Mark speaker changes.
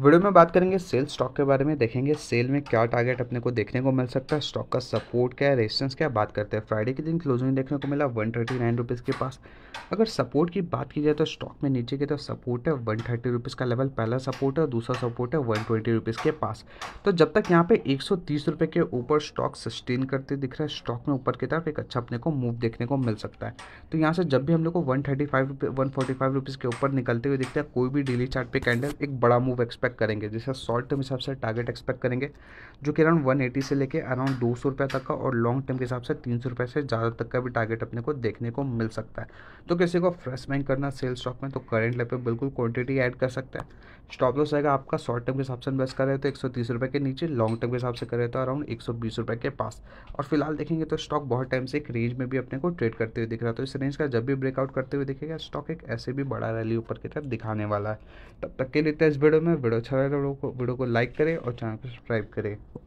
Speaker 1: video में बात करेंगे सेल स्टॉक के बारे में देखेंगे सेल में क्या टारगेट अपने को देखने को मिल सकता है स्टॉक का सपोर्ट क्या है रेजिस्टेंस क्या बात करते हैं फ्राइडे के दिन क्लोजिंग देखने को मिला वन थर्टी नाइन रुपीज़ के पास अगर सपोर्ट की बात की जाए तो स्टॉक में नीचे की तरफ तो सपोर्ट है वन थर्टी रुपीज़ का लेवल पहला सपोर्ट है और दूसरा सपोर्ट है वन ट्वेंटी रुपीज़ के पास तो जब तक यहाँ पे एक सौ तीस रुपये के ऊपर स्टॉक सस्टेन करते दिख रहा है स्टॉक में ऊपर की तरफ एक अच्छा अपने को मूव देखने को मिल सकता है तो यहाँ से जब भी हम लोग को one thirty five one forty five rupees के ऊपर निकलते हुए दिखता है कोई भी डेली चार्ट पे कैंडल एक बड़ा मूव एक्सपेक्ट एक्सपेक्ट करेंगे जैसे शॉर्ट टर्म हिसाब से टारगेट एक्सपेक्ट करेंगे जो कि अराउंड वन से लेकर अराउंड दो सौ तक का और लॉन्ग टर्म के हिसाब से तीन सौ से ज़्यादा तक का भी टारगेट अपने को देखने को मिल सकता है तो किसी को फ्रेश बैंक करना सेल्स स्टॉक में तो करेंट लेवल पर बिल्कुल क्वान्टिटी एड कर सकता है स्टॉप लॉस रहेगा आपका शॉर्ट टर्म के हिसाब से इन्वेस्ट कर रहे तो एक सौ के नीचे लॉन्ग टर्म के हिसाब से कर रहे तो अराउंड एक सौ के पास और फिलहाल देखेंगे तो स्टॉक बहुत टाइम से एक रेंज में भी अपने को ट्रेड करते हुए दिख रहा है तो इस रेंज का जब भी ब्रेकआउट करते हुए देखेगा स्टॉक एक ऐसे भी बड़ा रैली ऊपर की तरफ दिखाने वाला है तब तक के लिए इस वीडियो में वीडियो वीडियो अच्छा लगा तो वीडियो को लाइक करें और चैनल को सब्सक्राइब करें